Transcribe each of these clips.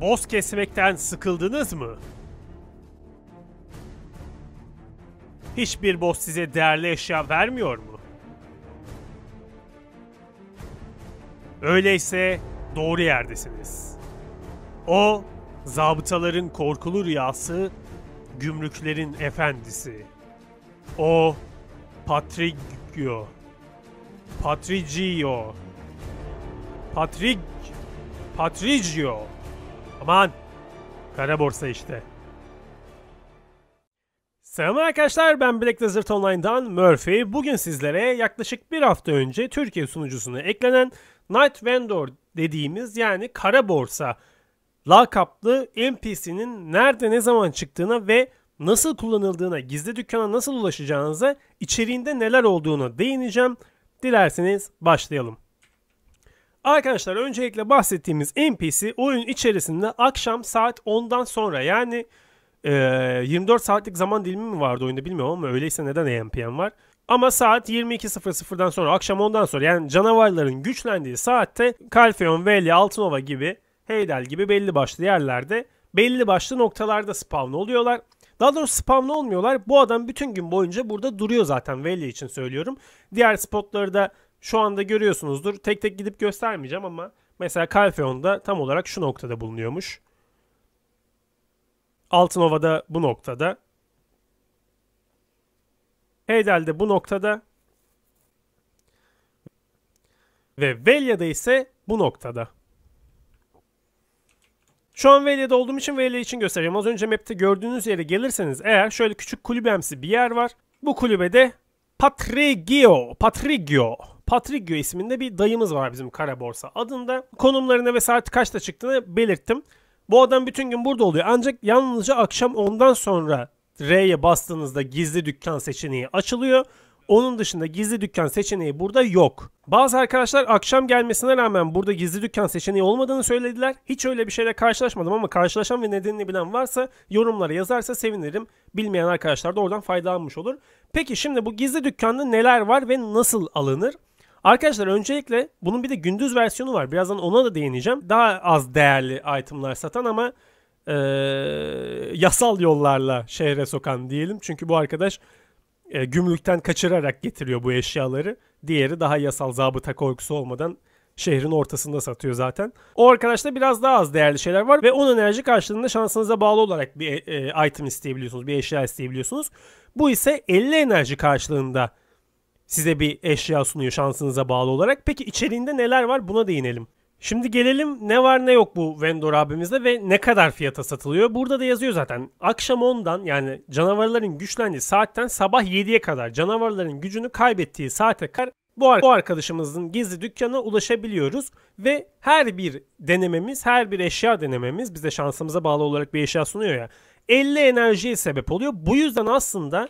boss kesmekten sıkıldınız mı? Hiçbir boss size değerli eşya vermiyor mu? Öyleyse doğru yerdesiniz. O, zabıtaların korkulu rüyası, gümrüklerin efendisi. O, Patrigio. Patrigio. Patrig... Patrigio. Aman. Kara borsa işte. Selam arkadaşlar ben Black Desert Online'dan Murphy. Bugün sizlere yaklaşık bir hafta önce Türkiye sunucusuna eklenen Night Vendor dediğimiz yani kara borsa lakaplı NPC'nin nerede ne zaman çıktığına ve nasıl kullanıldığına, gizli dükkana nasıl ulaşacağınıza, içeriğinde neler olduğuna değineceğim. Dilerseniz başlayalım. Arkadaşlar öncelikle bahsettiğimiz NPC oyun içerisinde akşam saat 10'dan sonra yani e, 24 saatlik zaman dilimi mi vardı oyunda bilmiyorum ama öyleyse neden AMPM var? Ama saat 22.00'dan sonra akşam 10'dan sonra yani canavarların güçlendiği saatte Kalfeon, Velia, Altınova gibi Heydel gibi belli başlı yerlerde belli başlı noktalarda spawn oluyorlar. Daha doğrusu spawn olmuyorlar. Bu adam bütün gün boyunca burada duruyor zaten Velia için söylüyorum. Diğer spotları da şu anda görüyorsunuzdur. Tek tek gidip göstermeyeceğim ama mesela Kalfeon da tam olarak şu noktada bulunuyormuş. Altınova da bu noktada. Heydel de bu noktada. Ve Velya'da ise bu noktada. Şu an Velya'da olduğum için Velya için göstereceğim. Az önce map'te gördüğünüz yere gelirseniz eğer şöyle küçük kulübemsi bir yer var. Bu kulübede Patrigio, Patrigio Patriggio isminde bir dayımız var bizim kara borsa adında. konumlarını ve saat kaçta çıktığını belirttim. Bu adam bütün gün burada oluyor. Ancak yalnızca akşam ondan sonra R'ye bastığınızda gizli dükkan seçeneği açılıyor. Onun dışında gizli dükkan seçeneği burada yok. Bazı arkadaşlar akşam gelmesine rağmen burada gizli dükkan seçeneği olmadığını söylediler. Hiç öyle bir şeyle karşılaşmadım ama karşılaşan ve nedenini bilen varsa yorumlara yazarsa sevinirim. Bilmeyen arkadaşlar da oradan faydalanmış olur. Peki şimdi bu gizli dükkanda neler var ve nasıl alınır? Arkadaşlar öncelikle bunun bir de gündüz versiyonu var. Birazdan ona da değineceğim. Daha az değerli itemlar satan ama e, yasal yollarla şehre sokan diyelim. Çünkü bu arkadaş e, gümrükten kaçırarak getiriyor bu eşyaları. Diğeri daha yasal zabıta korkusu olmadan şehrin ortasında satıyor zaten. O arkadaşta biraz daha az değerli şeyler var ve 10 enerji karşılığında şansınıza bağlı olarak bir e, item isteyebiliyorsunuz, bir eşya isteyebiliyorsunuz. Bu ise 50 enerji karşılığında size bir eşya sunuyor şansınıza bağlı olarak. Peki içeriğinde neler var buna değinelim. Şimdi gelelim ne var ne yok bu vendor abimizde ve ne kadar fiyata satılıyor. Burada da yazıyor zaten. Akşam 10'dan yani canavarların güçlendiği saatten sabah 7'ye kadar canavarların gücünü kaybettiği saate kadar bu, bu arkadaşımızın gizli dükkanına ulaşabiliyoruz ve her bir denememiz, her bir eşya denememiz bize şansımıza bağlı olarak bir eşya sunuyor ya. 50 enerjiye sebep oluyor. Bu yüzden aslında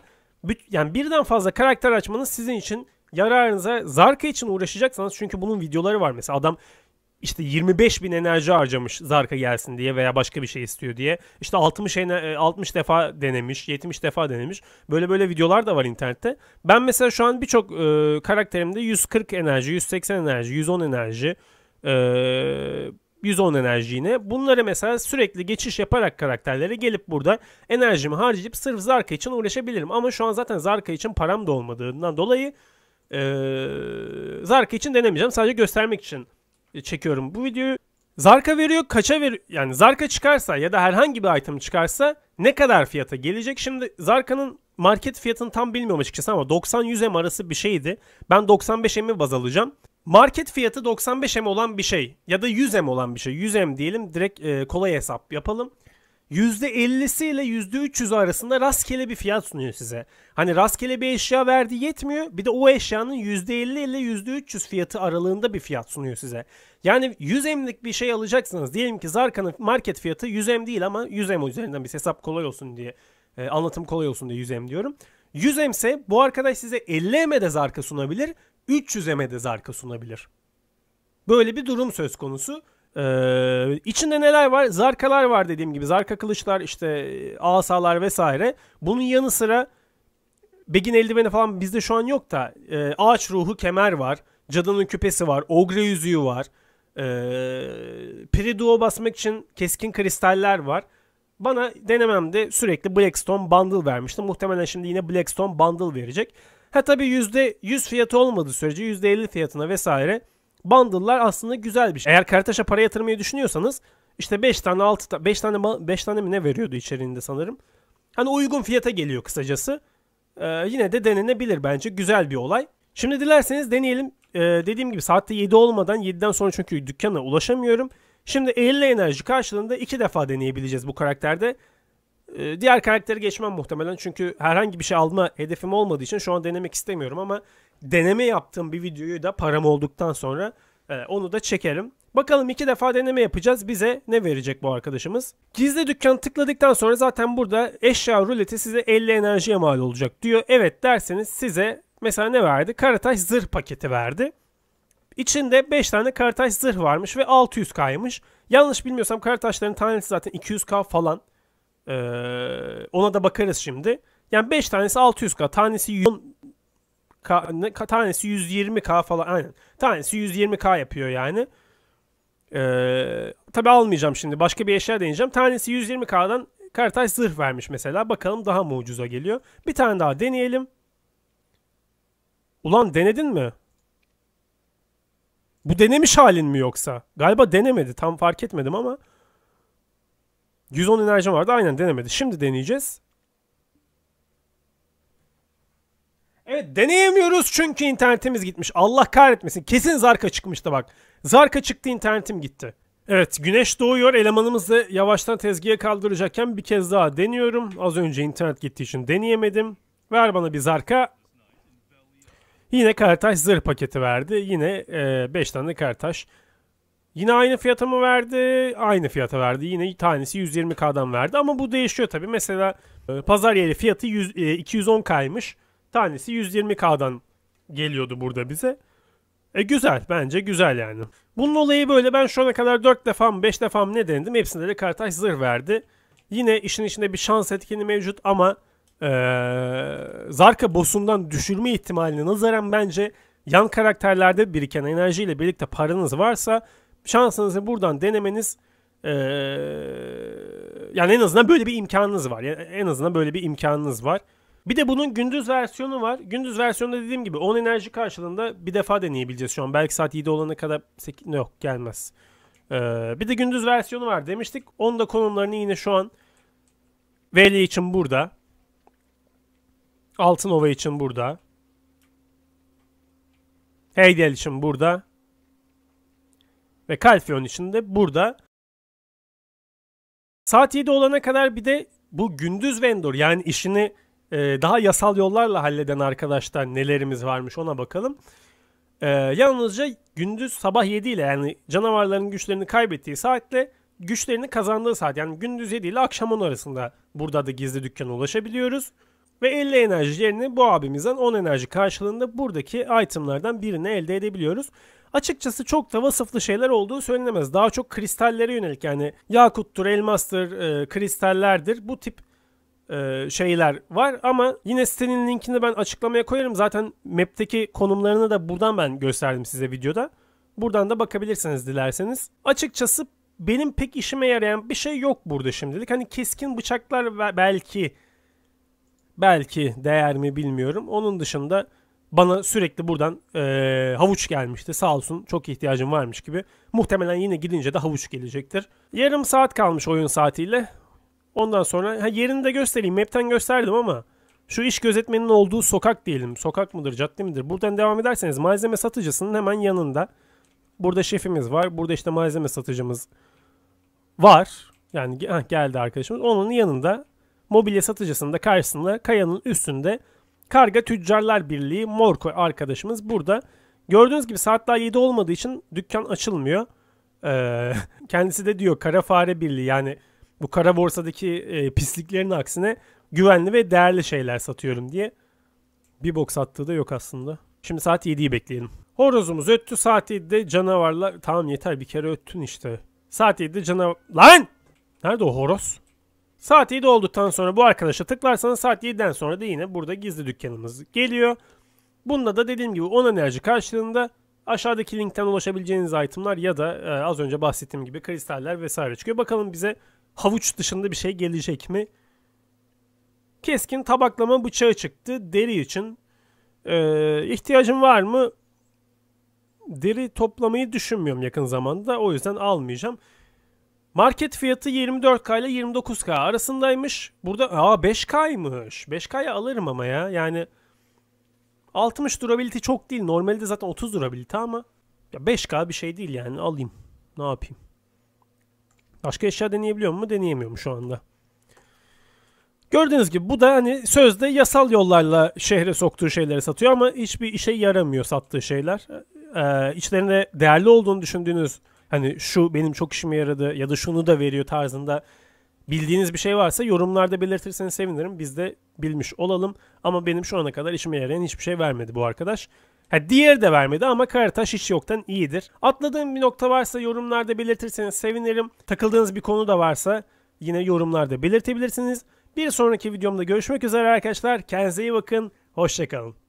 yani birden fazla karakter açmanız sizin için yararınıza Zarka için uğraşacaksanız çünkü bunun videoları var mesela adam işte 25 bin enerji harcamış Zarka gelsin diye veya başka bir şey istiyor diye. İşte 60, 60 e, defa denemiş, 70 defa denemiş. Böyle böyle videolar da var internette. Ben mesela şu an birçok e, karakterimde 140 enerji, 180 enerji, 110 enerji, e, 110 enerji yine. Bunları mesela sürekli geçiş yaparak karakterlere gelip burada enerjimi harcayıp sırf Zarka için uğraşabilirim. Ama şu an zaten Zarka için param da olmadığından dolayı e, Zarka için denemeyeceğim. Sadece göstermek için çekiyorum bu videoyu. Zarka veriyor kaça ver yani Zarka çıkarsa ya da herhangi bir item çıkarsa ne kadar fiyata gelecek? Şimdi Zarka'nın market fiyatını tam bilmiyorum açıkçası ama 90-100 M arası bir şeydi. Ben 95 M'i baz alacağım. Market fiyatı 95 M olan bir şey ya da 100 M olan bir şey. 100 M diyelim direkt e, kolay hesap yapalım. %50'si ile %300 arasında rastgele bir fiyat sunuyor size. Hani rastgele bir eşya verdi yetmiyor. Bir de o eşyanın %50 ile %300 fiyatı aralığında bir fiyat sunuyor size. Yani 100 emlik bir şey alacaksınız. Diyelim ki Zarkan'ın market fiyatı 100 em değil ama 100 em üzerinden bir hesap kolay olsun diye. E, anlatım kolay olsun diye 100 em diyorum. 100 emse bu arkadaş size 50 em'e de zarka sunabilir. 300 mAh zarka sunabilir. Böyle bir durum söz konusu. Ee, içinde neler var? Zarkalar var dediğim gibi. Zarka kılıçlar işte e, asalar vesaire. Bunun yanı sıra Begin eldiveni falan bizde şu an yok da e, ağaç ruhu kemer var. Cadının küpesi var. Ogre yüzüğü var. E, ee, Priduo basmak için keskin kristaller var. Bana denememde sürekli Blackstone Bundle vermişti. Muhtemelen şimdi yine Blackstone Bundle verecek. Ha tabii yüzde yüz fiyatı olmadığı sürece %50 fiyatına vesaire bundle'lar aslında güzel bir şey. Eğer Karataş'a para yatırmayı düşünüyorsanız işte 5 tane 6 tane 5 tane 5 tane mi ne veriyordu içeriğinde sanırım. Hani uygun fiyata geliyor kısacası. Ee, yine de denenebilir bence. Güzel bir olay. Şimdi dilerseniz deneyelim. Ee, dediğim gibi saatte 7 olmadan 7'den sonra çünkü dükkana ulaşamıyorum. Şimdi 50 enerji karşılığında 2 defa deneyebileceğiz bu karakterde. Ee, diğer karakteri geçmem muhtemelen çünkü herhangi bir şey alma hedefim olmadığı için şu an denemek istemiyorum ama deneme yaptığım bir videoyu da param olduktan sonra e, onu da çekerim. Bakalım iki defa deneme yapacağız. Bize ne verecek bu arkadaşımız? Gizli dükkan tıkladıktan sonra zaten burada eşya ruleti size 50 enerjiye mal olacak diyor. Evet derseniz size mesela ne verdi? Karataş zırh paketi verdi. İçinde 5 tane karataş zırh varmış ve 600k'ymış. Yanlış bilmiyorsam karataşların tanesi zaten 200k falan. Ee, ona da bakarız şimdi. Yani 5 tanesi 600k, tanesi 100 K, ne, tanesi 120k falan aynen. Tanesi 120k yapıyor yani. Ee, tabi almayacağım şimdi. Başka bir eşya deneyeceğim. Tanesi 120k'dan Kartaş zırh vermiş mesela. Bakalım daha mı ucuza geliyor. Bir tane daha deneyelim. Ulan denedin mi? Bu denemiş halin mi yoksa? Galiba denemedi. Tam fark etmedim ama. 110 enerjim vardı. Aynen denemedi. Şimdi deneyeceğiz. Evet deneyemiyoruz çünkü internetimiz gitmiş. Allah kahretmesin. Kesin Zarka çıkmıştı bak. Zarka çıktı internetim gitti. Evet güneş doğuyor. Elemanımız yavaştan tezgaha kaldıracakken bir kez daha deniyorum. Az önce internet gittiği için deneyemedim. Ver bana bir Zarka. Yine Kartaş zırh paketi verdi. Yine 5 e, beş tane Kartaş. Yine aynı fiyata mı verdi? Aynı fiyata verdi. Yine tanesi 120K'dan verdi ama bu değişiyor tabii. Mesela e, pazar yeri fiyatı 100, 210K'ymış. E, tanesi 120K'dan geliyordu burada bize. E güzel bence güzel yani. Bunun olayı böyle ben şu ana kadar 4 defa mı 5 defa mı ne denedim hepsinde de Kartaş zırh verdi. Yine işin içinde bir şans etkeni mevcut ama ee, Zarka boss'undan düşülme ihtimalini nazaran bence yan karakterlerde biriken enerjiyle birlikte paranız varsa şansınızı buradan denemeniz ee, yani en azından böyle bir imkanınız var. Yani en azından böyle bir imkanınız var. Bir de bunun gündüz versiyonu var. Gündüz versiyonunda dediğim gibi 10 enerji karşılığında bir defa deneyebileceğiz şu an. Belki saat 7 olana kadar 8... yok gelmez. Ee, bir de gündüz versiyonu var demiştik. Onun da konumlarını yine şu an Veli için burada. Altınova için burada. Heydel için burada. Ve Calfeon için de burada saat 7 olana kadar bir de bu gündüz vendor yani işini e, daha yasal yollarla halleden arkadaşlar nelerimiz varmış ona bakalım. E, yalnızca gündüz sabah 7 ile yani canavarların güçlerini kaybettiği saatle güçlerini kazandığı saat yani gündüz 7 ile akşam 10 arasında burada da gizli dükkana ulaşabiliyoruz. Ve 50 enerji yerine bu abimizden 10 enerji karşılığında buradaki itemlardan birini elde edebiliyoruz açıkçası çok da vasıflı şeyler olduğu söylenemez. Daha çok kristallere yönelik yani yakuttur, elmastır, e, kristallerdir bu tip e, şeyler var ama yine sitenin linkini ben açıklamaya koyarım. Zaten map'teki konumlarını da buradan ben gösterdim size videoda. Buradan da bakabilirsiniz dilerseniz. Açıkçası benim pek işime yarayan bir şey yok burada şimdilik. Hani keskin bıçaklar belki belki değer mi bilmiyorum. Onun dışında bana sürekli buradan e, havuç gelmişti. Sağ olsun çok ihtiyacım varmış gibi. Muhtemelen yine gidince de havuç gelecektir. Yarım saat kalmış oyun saatiyle. Ondan sonra ha, yerini de göstereyim. Map'ten gösterdim ama şu iş gözetmenin olduğu sokak diyelim. Sokak mıdır, cadde midir? Buradan devam ederseniz malzeme satıcısının hemen yanında. Burada şefimiz var. Burada işte malzeme satıcımız var. Yani heh, geldi arkadaşımız. Onun yanında mobilya satıcısının da karşısında kayanın üstünde Karga Tüccarlar Birliği Morko arkadaşımız burada. Gördüğünüz gibi saat daha 7 olmadığı için dükkan açılmıyor. Ee, kendisi de diyor Kara Fare Birliği yani bu kara borsadaki e, pisliklerin aksine güvenli ve değerli şeyler satıyorum diye. Bir box attığı da yok aslında. Şimdi saat 7'yi bekleyelim. Horozumuz öttü saat 7'de canavarla Tamam yeter bir kere öttün işte. Saat 7'de canavar... Lan! Nerede o horoz? Saat 7 olduktan sonra bu arkadaşa tıklarsanız saat 7'den sonra da yine burada gizli dükkanımız geliyor. Bunda da dediğim gibi 10 enerji karşılığında aşağıdaki linkten ulaşabileceğiniz itemlar ya da e, az önce bahsettiğim gibi kristaller vesaire çıkıyor. Bakalım bize havuç dışında bir şey gelecek mi? Keskin tabaklama bıçağı çıktı deri için. E, ihtiyacım var mı? Deri toplamayı düşünmüyorum yakın zamanda o yüzden almayacağım. Market fiyatı 24K ile 29K arasındaymış. Burada aa 5K'ymış. 5K'ya alırım ama ya. Yani 60 durability çok değil. Normalde zaten 30 durability ama ya 5K bir şey değil yani. Alayım. Ne yapayım? Başka eşya deneyebiliyor mu? Deneyemiyorum şu anda. Gördüğünüz gibi bu da hani sözde yasal yollarla şehre soktuğu şeyleri satıyor ama hiçbir işe yaramıyor sattığı şeyler. Ee, içlerinde değerli olduğunu düşündüğünüz hani şu benim çok işime yaradı ya da şunu da veriyor tarzında bildiğiniz bir şey varsa yorumlarda belirtirseniz sevinirim. Biz de bilmiş olalım. Ama benim şu ana kadar işime yarayan hiçbir şey vermedi bu arkadaş. Ha, diğeri de vermedi ama Karataş hiç yoktan iyidir. Atladığım bir nokta varsa yorumlarda belirtirseniz sevinirim. Takıldığınız bir konu da varsa yine yorumlarda belirtebilirsiniz. Bir sonraki videomda görüşmek üzere arkadaşlar. Kendinize iyi bakın. Hoşçakalın.